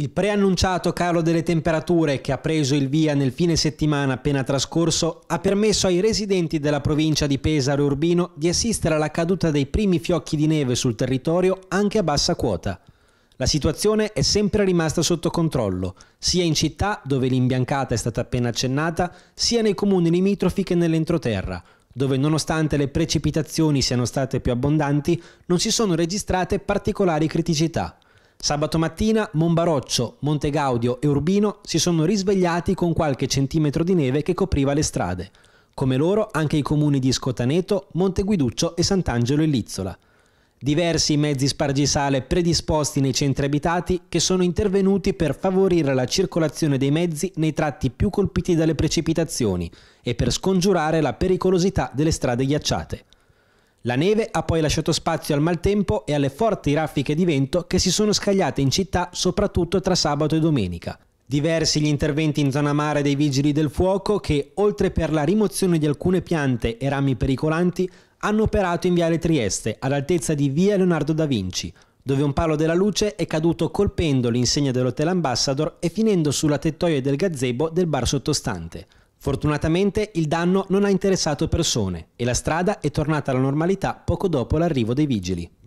Il preannunciato calo delle temperature che ha preso il via nel fine settimana appena trascorso ha permesso ai residenti della provincia di Pesaro Urbino di assistere alla caduta dei primi fiocchi di neve sul territorio anche a bassa quota. La situazione è sempre rimasta sotto controllo, sia in città, dove l'imbiancata è stata appena accennata, sia nei comuni limitrofi che nell'entroterra, dove nonostante le precipitazioni siano state più abbondanti, non si sono registrate particolari criticità. Sabato mattina Monbaroccio, Monte Gaudio e Urbino si sono risvegliati con qualche centimetro di neve che copriva le strade. Come loro anche i comuni di Scotaneto, Monte Guiduccio e Sant'Angelo in Lizzola. Diversi mezzi spargisale predisposti nei centri abitati che sono intervenuti per favorire la circolazione dei mezzi nei tratti più colpiti dalle precipitazioni e per scongiurare la pericolosità delle strade ghiacciate. La neve ha poi lasciato spazio al maltempo e alle forti raffiche di vento che si sono scagliate in città soprattutto tra sabato e domenica. Diversi gli interventi in zona mare dei vigili del fuoco che, oltre per la rimozione di alcune piante e rami pericolanti, hanno operato in Viale Trieste, all'altezza di Via Leonardo da Vinci, dove un palo della luce è caduto colpendo l'insegna dell'Hotel Ambassador e finendo sulla tettoia del gazebo del bar sottostante. Fortunatamente il danno non ha interessato persone e la strada è tornata alla normalità poco dopo l'arrivo dei vigili.